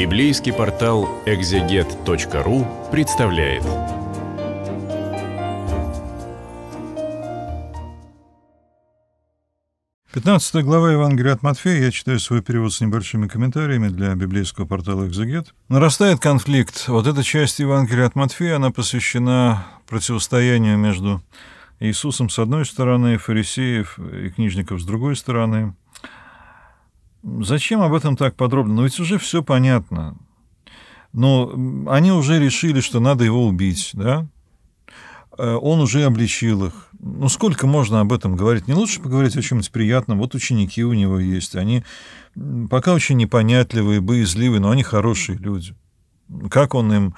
Библейский портал экзегет.ру представляет. Пятнадцатая глава Евангелия от Матфея, я читаю свой перевод с небольшими комментариями для библейского портала «Экзегет». Нарастает конфликт. Вот эта часть Евангелия от Матфея, она посвящена противостоянию между Иисусом с одной стороны, фарисеев и книжников с другой стороны – Зачем об этом так подробно? Но ну, ведь уже все понятно. Но они уже решили, что надо его убить, да? Э, он уже обличил их. Ну, сколько можно об этом говорить? Не лучше поговорить о чем-нибудь приятном? Вот ученики у него есть. Они пока очень непонятливые, боязливые, но они хорошие люди как он им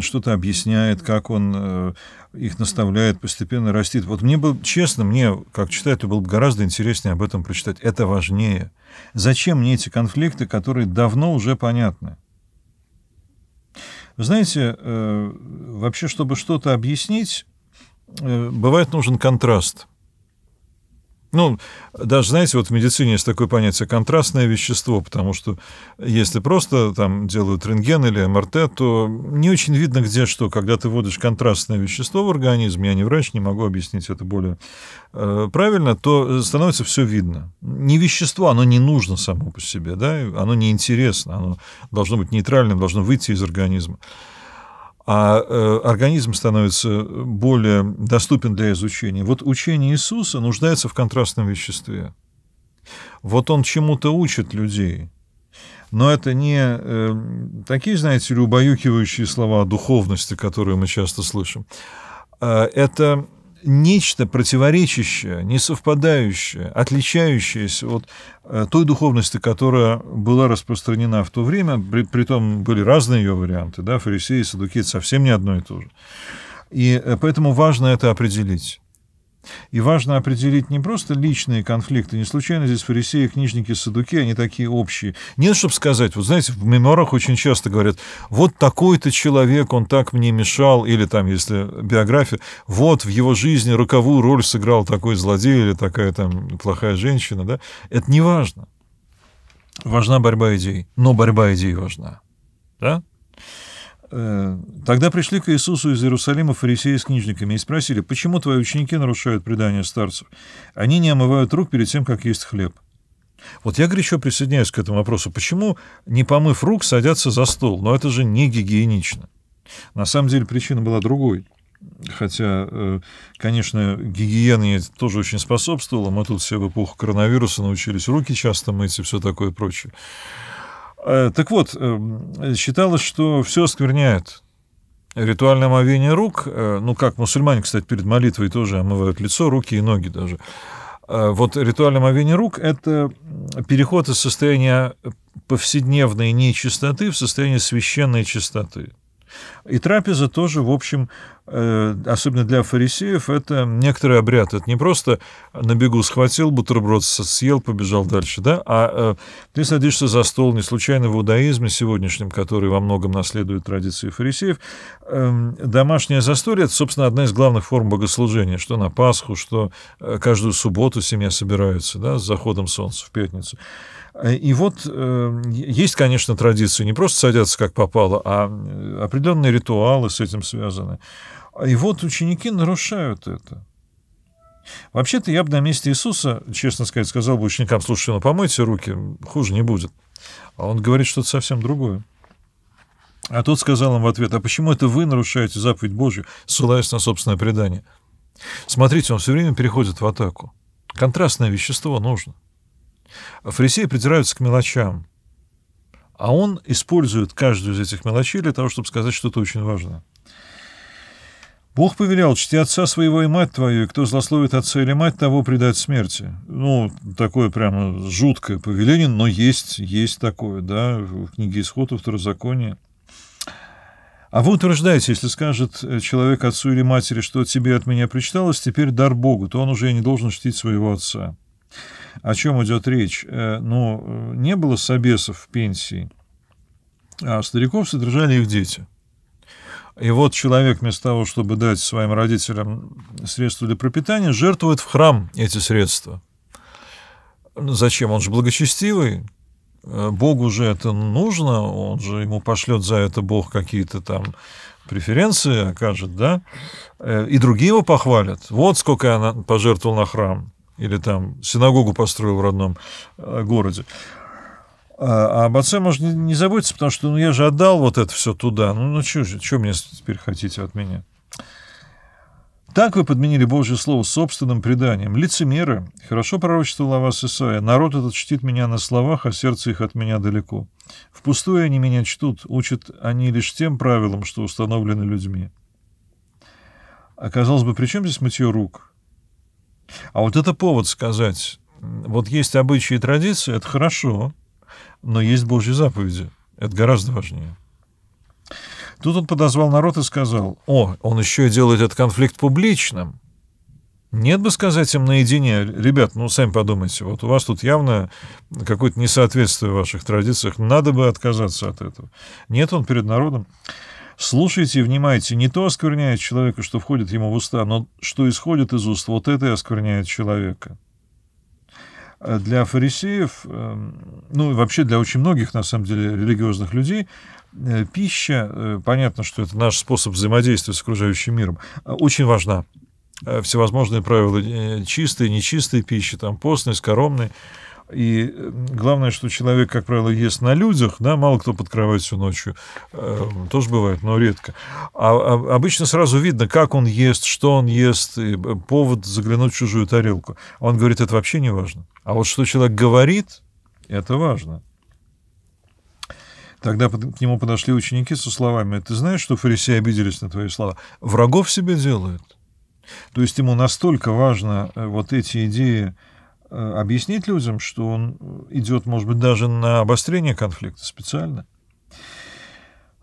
что-то объясняет, как он э, их наставляет, постепенно растит. Вот мне бы, честно, мне, как читателю, было бы гораздо интереснее об этом прочитать. Это важнее. Зачем мне эти конфликты, которые давно уже понятны? знаете, э, вообще, чтобы что-то объяснить, э, бывает нужен контраст – ну, даже, знаете, вот в медицине есть такое понятие контрастное вещество, потому что если просто там делают рентген или МРТ, то не очень видно, где что. Когда ты вводишь контрастное вещество в организм, я не врач, не могу объяснить это более э, правильно, то становится все видно. Не вещество, оно не нужно само по себе, да, оно неинтересно, оно должно быть нейтральным, должно выйти из организма а э, организм становится более доступен для изучения. Вот учение Иисуса нуждается в контрастном веществе. Вот он чему-то учит людей. Но это не э, такие, знаете ли, убаюкивающие слова о духовности, которые мы часто слышим. Э, это нечто противоречащее, не совпадающее, отличающееся от э, той духовности, которая была распространена в то время, при, при том были разные ее варианты, да, фарисеи и садукеи совсем не одно и то же. И э, поэтому важно это определить. И важно определить не просто личные конфликты, не случайно здесь фарисеи, книжники, садуки, они такие общие. Нет, чтобы сказать, вот знаете, в меморах очень часто говорят, вот такой-то человек, он так мне мешал, или там, если биография, вот в его жизни роковую роль сыграл такой злодей или такая там плохая женщина, да, это не важно. Важна борьба идей, но борьба идей важна, да? Э, Тогда пришли к Иисусу из Иерусалима фарисеи с книжниками и спросили, почему твои ученики нарушают предание старцев? Они не омывают рук перед тем, как есть хлеб. Вот я горячо присоединяюсь к этому вопросу. Почему, не помыв рук, садятся за стол? Но это же не гигиенично. На самом деле причина была другой. Хотя, э, конечно, гигиена тоже очень способствовала. Мы тут все в эпоху коронавируса научились руки часто мыть и все такое прочее. Э, так вот, эм, считалось, что все оскверняет. Ритуальное омовение рук, э, ну как мусульмане, кстати, перед молитвой тоже омывают лицо, руки и ноги даже. Э, вот ритуальное омовение рук – это переход из состояния повседневной нечистоты в состояние священной чистоты. И трапеза тоже, в общем, Э, особенно для фарисеев, это некоторый обряд. Это не просто на бегу схватил бутерброд, съел, побежал дальше, да, а э, ты садишься за стол не случайно в иудаизме сегодняшнем, который во многом наследует традиции фарисеев. Эм, домашнее застолье – это, собственно, одна из главных форм богослужения, что на Пасху, что э, каждую субботу семья собирается, да, с заходом солнца в пятницу. И вот есть, конечно, традиции, не просто садятся как попало, а определенные ритуалы с этим связаны. А и вот ученики нарушают это. Вообще-то я бы на месте Иисуса, честно сказать, сказал бы ученикам, "Слушай, ну помойте руки, хуже не будет. А он говорит что-то совсем другое. А тот сказал им в ответ, а почему это вы нарушаете заповедь Божью, ссылаясь на собственное предание? Смотрите, он все время переходит в атаку. Контрастное вещество нужно. Фарисеи придираются к мелочам, а он использует каждую из этих мелочей для того, чтобы сказать что-то очень важное. Бог повелел, чти отца своего и мать твою, и кто злословит отца или мать, того предать смерти. Ну, такое прямо жуткое повеление, но есть, есть такое, да, в книге Исхода, в Второзаконии. А вы утверждаете, если скажет э, человек отцу или матери, что тебе от меня причиталось, теперь дар Богу, то он уже не должен чтить своего отца. О чем идет речь? Э, ну, э, не было собесов в пенсии, а стариков содержали их дети – и вот человек вместо того, чтобы дать своим родителям средства для пропитания, жертвует в храм эти средства. Ну, зачем? Он же благочестивый. Э, Богу же это нужно, он же ему пошлет за это Бог какие-то там преференции окажет, да, э, и другие его похвалят. Вот сколько она пожертвовал на храм или там синагогу построил в родном э, городе. А, а об отце можно не заботиться, потому что ну, я же отдал вот это все туда. Ну, ну что же, что мне теперь хотите от меня? Так вы подменили Божье Слово собственным преданием. Лицемеры, хорошо пророчествовал о вас Исаия, народ этот чтит меня на словах, а сердце их от меня далеко. Впустую они меня чтут, учат они лишь тем правилам, что установлены людьми. Оказалось а, бы, при чем здесь мытье рук? А вот это повод сказать, вот есть обычаи и традиции, это хорошо, но есть Божьи заповеди. Это гораздо важнее. Тут он подозвал народ и сказал, о, он еще и делает этот конфликт публичным. Нет бы сказать им наедине, ребят, ну, сами подумайте, вот у вас тут явно какое-то несоответствие в ваших традициях, надо бы отказаться от этого. Нет, он перед народом. Слушайте и внимайте, не то оскверняет человека, что входит ему в уста, но что исходит из уст, вот это и оскверняет человека. Э, для фарисеев, э, ну и вообще для очень многих, на самом деле, религиозных людей, э, пища, понятно, что это наш способ взаимодействия с окружающим миром, очень важна. Всевозможные правила чистой, нечистой пищи, там, постной, скоромной. И э, главное, что человек, как правило, ест на людях, да, мало кто под кровать всю ночью, э, тоже бывает, но редко. А, а обычно сразу видно, как он ест, что он ест, и э, повод заглянуть в чужую тарелку. А он говорит, это вообще не важно. А вот что человек говорит, это важно. Тогда к нему подошли ученики со словами, ты знаешь, что фарисеи обиделись на твои слова? Врагов себе делают. То есть ему настолько важно э, вот эти идеи Э, объяснить людям, что он э, идет, может быть, даже на обострение конфликта специально.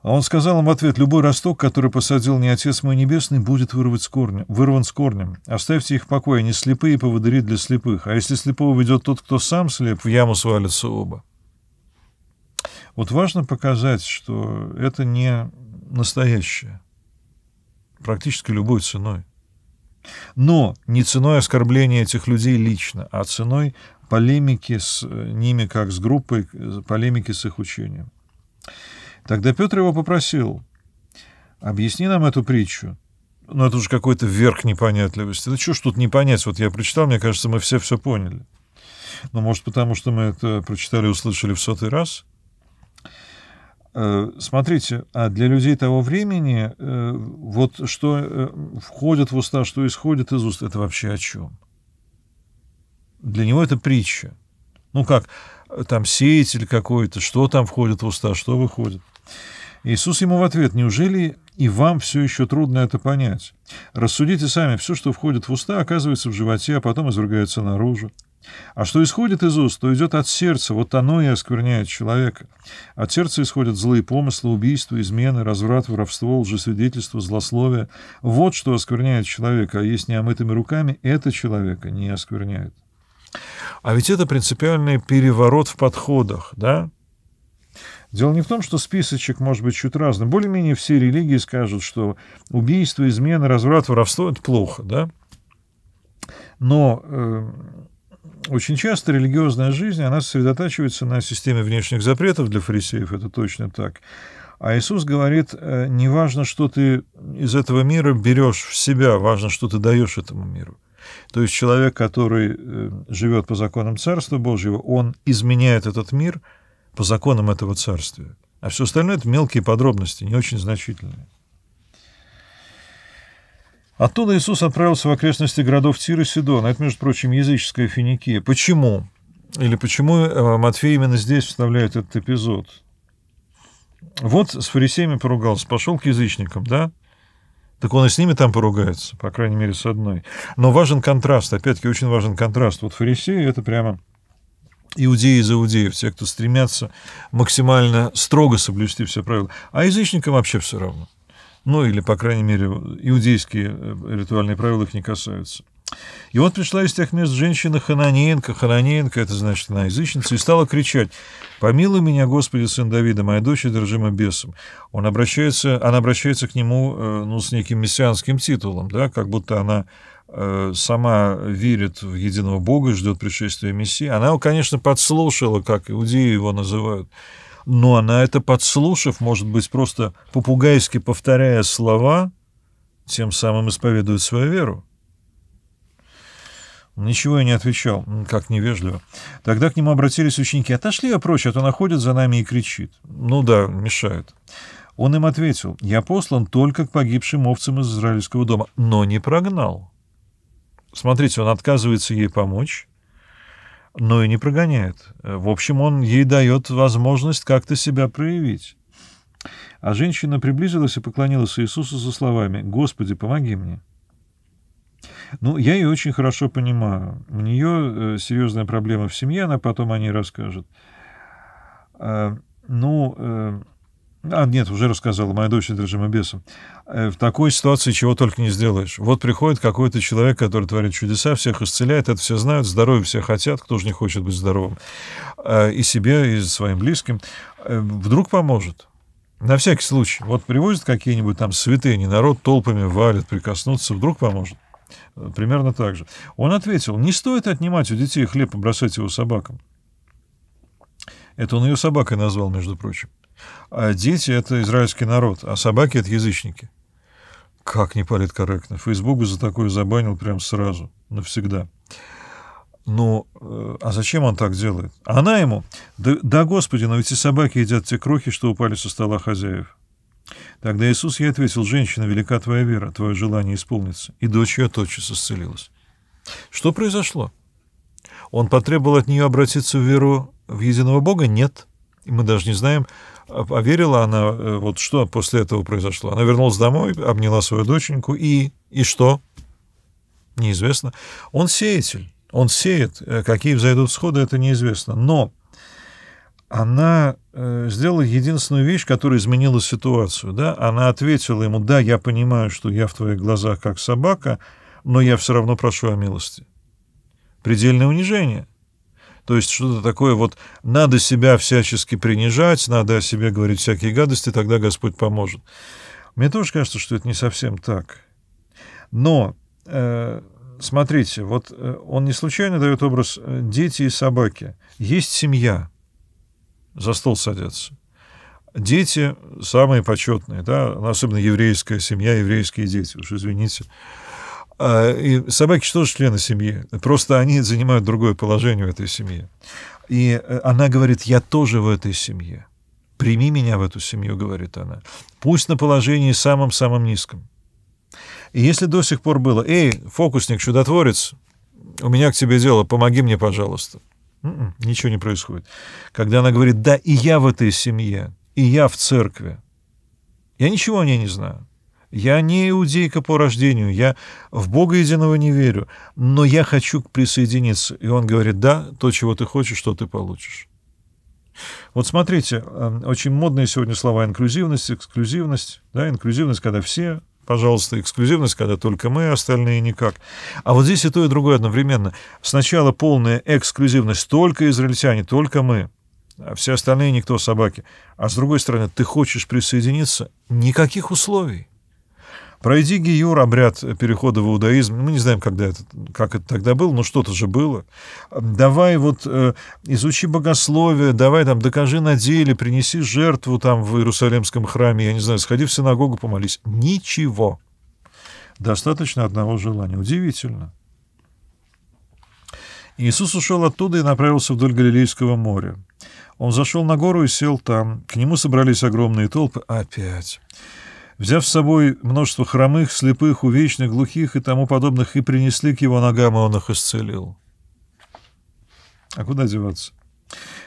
А он сказал им в ответ, «Любой росток, который посадил не Отец мой Небесный, будет вырвать с корнем, вырван с корнем. Оставьте их в покое, они слепые поводыри для слепых. А если слепого ведет тот, кто сам слеп, в яму свалятся оба». Вот важно показать, что это не настоящее, практически любой ценой. Но не ценой оскорбления этих людей лично, а ценой полемики с э, ними как с группой, э, полемики с их учением. Тогда Петр его попросил, объясни нам эту притчу. Ну, это уже какой-то верх непонятливости. Да что ж тут не понять? Вот я прочитал, мне кажется, мы все все поняли. Но, ну, может, потому что мы это прочитали и услышали в сотый раз? Э, смотрите, а для людей того времени э, вот что э, входит в уста, что исходит из уст, это вообще о чем? Для него это притча. Ну как, там сеятель какой-то, что там входит в уста, что выходит. Иисус ему в ответ, неужели и вам все еще трудно это понять? Рассудите сами, все, что входит в уста, оказывается в животе, а потом извергается наружу. А что исходит из уст, то идет от сердца, вот оно и оскверняет человека. От сердца исходят злые помыслы, убийства, измены, разврат, воровство, лжесвидетельство, злословие. Вот что оскверняет человека, а есть неомытыми руками, это человека не оскверняет. А ведь это принципиальный переворот в подходах, да? Дело не в том, что списочек может быть чуть разным. Более-менее все религии скажут, что убийство, измена, разврат, воровство — это плохо, да? Но э, очень часто религиозная жизнь, она сосредотачивается на системе внешних запретов для фарисеев, это точно так. А Иисус говорит, э, неважно, что ты из этого мира берешь в себя, важно, что ты даешь этому миру. То есть человек, который э, живет по законам Царства Божьего, он изменяет этот мир по законам этого Царствия. А все остальное — это мелкие подробности, не очень значительные. Оттуда Иисус отправился в окрестности городов Тир и Сидона. Это, между прочим, языческая Финикия. Почему? Или почему э, Матфей именно здесь вставляет этот эпизод? Вот с фарисеями поругался, пошел к язычникам, да? Так он и с ними там поругается, по крайней мере, с одной. Но важен контраст, опять-таки, очень важен контраст. Вот фарисеи — это прямо иудеи из иудеев, те, кто стремятся максимально строго соблюсти все правила. А язычникам вообще все равно. Ну или, по крайней мере, иудейские э, ритуальные правила их не касаются. И вот пришла из тех мест женщина Хананеенко, Хананеенко, это значит она язычница, и стала кричать, «Помилуй меня, Господи, сын Давида, моя дочь одержима бесом». Он обращается, она обращается к нему э, ну, с неким мессианским титулом, да, как будто она э, сама верит в единого Бога, ждет пришествия Мессии. Она, конечно, подслушала, как иудеи его называют, но ну, она а это подслушав, может быть, просто попугайски повторяя слова, тем самым исповедует свою веру. Ничего я не отвечал, как невежливо. Тогда к нему обратились ученики. «Отошли я прочь, а то находит за нами и кричит». «Ну да, мешает». Он им ответил, «Я послан только к погибшим овцам из Израильского дома, но не прогнал». Смотрите, он отказывается ей помочь, но и не прогоняет. В общем, он ей дает возможность как-то себя проявить. А женщина приблизилась и поклонилась Иисусу со словами «Господи, помоги мне». Ну, я ее очень хорошо понимаю. У нее э, серьезная проблема в семье, она потом о ней расскажет. Э, ну, э, а, нет, уже рассказала моя дочь от режима бесом. Э, в такой ситуации чего только не сделаешь. Вот приходит какой-то человек, который творит чудеса, всех исцеляет, это все знают, здоровье все хотят, кто же не хочет быть здоровым. Э, и себе, и своим близким. Э, вдруг поможет. На всякий случай. Вот привозят какие-нибудь там святыни, народ толпами валит, прикоснуться, вдруг поможет. Примерно так же. Он ответил, не стоит отнимать у детей хлеб и бросать его собакам. Это он ее собакой назвал, между прочим. А дети — это израильский народ, а собаки — это язычники. Как неполиткорректно. бы за такое забанил прям сразу, навсегда. Ну, а зачем он так делает? Она ему, да, да господи, но ведь и собаки едят те крохи, что упали со стола хозяев. Тогда Иисус ей ответил, женщина, велика твоя вера, твое желание исполнится. И дочь ее тотчас исцелилась. Что произошло? Он потребовал от нее обратиться в веру в единого Бога? Нет. И мы даже не знаем, поверила а, а она, э, вот что после этого произошло. Она вернулась домой, обняла свою доченьку, и, и что? Неизвестно. Он сеятель, он сеет. Э, какие взойдут сходы, это неизвестно. Но она э, сделала единственную вещь, которая изменила ситуацию. Да? Она ответила ему, да, я понимаю, что я в твоих глазах как собака, но я все равно прошу о милости. Предельное унижение – то есть что-то такое вот надо себя всячески принижать, надо о себе говорить всякие гадости, тогда Господь поможет. Мне тоже кажется, что это не совсем так. Но э, смотрите, вот э, он не случайно дает образ э, дети и собаки. Есть семья, за стол садятся. Дети самые почетные, да, особенно еврейская семья, еврейские дети, уж извините. А, и собаки тоже члены семьи, просто они занимают другое положение в этой семье. И э, она говорит, я тоже в этой семье. Прими меня в эту семью, говорит она. Пусть на положении самом-самом низком. И если до сих пор было, эй, фокусник, чудотворец, у меня к тебе дело, помоги мне, пожалуйста. М-м, ничего не происходит. Когда она говорит, да, и я в этой семье, и я в церкви, я ничего о ней не знаю. Я не иудейка по рождению, я в Бога единого не верю, но я хочу присоединиться. И он говорит, да, то, чего ты хочешь, что ты получишь. Вот смотрите, эм, очень модные сегодня слова инклюзивность, эксклюзивность. Да, инклюзивность, когда все, пожалуйста, эксклюзивность, когда только мы, остальные никак. А вот здесь и то, и другое одновременно. Сначала полная эксклюзивность, только израильтяне, только мы. А все остальные никто собаки. А с другой стороны, ты хочешь присоединиться? Никаких условий. Пройди гиюр, обряд перехода в иудаизм. Мы не знаем, когда это, как это тогда было, но что-то же было. Давай вот э, изучи богословие, давай там докажи на деле, принеси жертву там в Иерусалимском храме, я не знаю, сходи в синагогу, помолись. Ничего. Достаточно одного желания. Удивительно. Иисус ушел оттуда и направился вдоль Галилейского моря. Он зашел на гору и сел там. К нему собрались огромные толпы. Опять взяв с собой множество хромых, слепых, увечных, глухих и тому подобных, и принесли к его ногам, и он их исцелил. А куда деваться?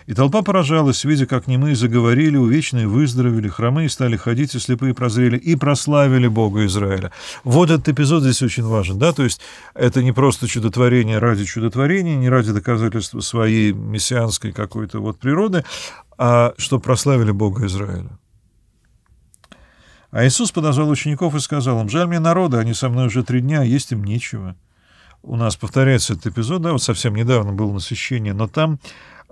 И толпа поражалась, видя, как немые заговорили, увечные выздоровели, хромые стали ходить, и слепые прозрели, и прославили Бога Израиля. Вот этот эпизод здесь очень важен, да, то есть это не просто чудотворение ради чудотворения, не ради доказательства своей мессианской какой-то вот природы, а что прославили Бога Израиля. А Иисус подозвал учеников и сказал им, «Жаль мне народа, они со мной уже три дня, а есть им нечего». У нас повторяется этот эпизод, да, вот совсем недавно было насыщение, но там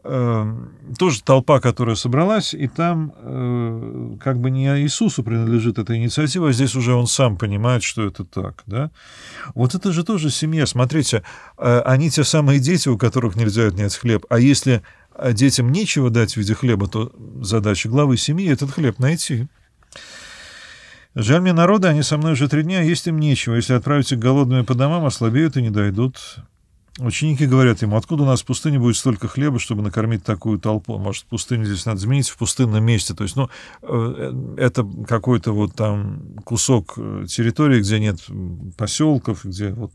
э, тоже толпа, которая собралась, и там э, как бы не Иисусу принадлежит эта инициатива, а здесь уже он сам понимает, что это так, да. Вот это же тоже семья. Смотрите, э, они те самые дети, у которых нельзя отнять хлеб, а если э, детям нечего дать в виде хлеба, то задача главы семьи этот хлеб найти. Жаль мне народа, они со мной уже три дня, а есть им нечего. Если отправиться голодными по домам, ослабеют и не дойдут. Ученики говорят ему, откуда у нас в пустыне будет столько хлеба, чтобы накормить такую толпу? Может, пустыню здесь надо заменить в пустынном месте? То есть, ну, э, это какой-то вот там кусок э, территории, где нет поселков, где вот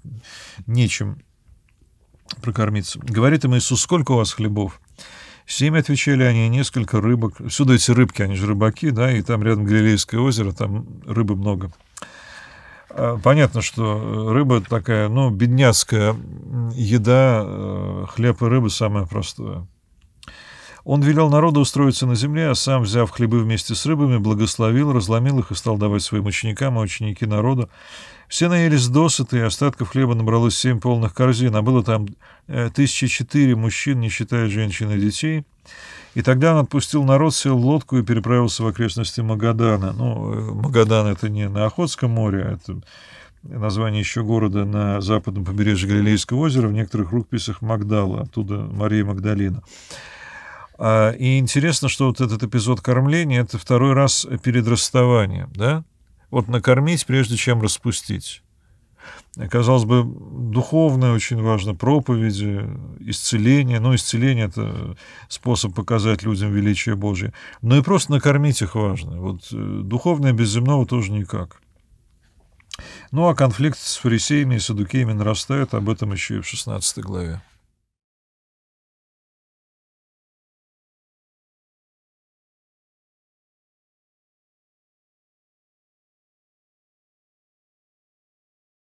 нечем прокормиться. Говорит им Иисус, сколько у вас хлебов? Семь, отвечали они, несколько рыбок. Сюда эти рыбки, они же рыбаки, да, и там рядом Галилейское озеро, там рыбы много. А, понятно, что э, рыба такая, ну, бедняцкая еда, э, хлеб и рыба самое простое. Он велел народу устроиться на земле, а сам, взяв хлебы вместе с рыбами, благословил, разломил их и стал давать своим ученикам, а ученики народу. Все наелись досыта, и остатков хлеба набралось семь полных корзин, а было там э, тысячи четыре мужчин, не считая женщин и детей. И тогда он отпустил народ, сел в лодку и переправился в окрестности Магадана. Ну, э, Магадан — это не на Охотском море, а это название еще города на западном побережье Галилейского озера, в некоторых рукописях Магдала, оттуда Мария Магдалина. А, и интересно, что вот этот эпизод кормления — это второй раз перед расставанием, да? Вот накормить, прежде чем распустить. Э, казалось бы, духовное очень важно, проповеди, исцеление. Ну, исцеление — это способ показать людям величие Божье. Но и просто накормить их важно. Вот э, духовное без земного тоже никак. Ну, а конфликт с фарисеями и садукеями нарастает, об этом еще и в 16 главе.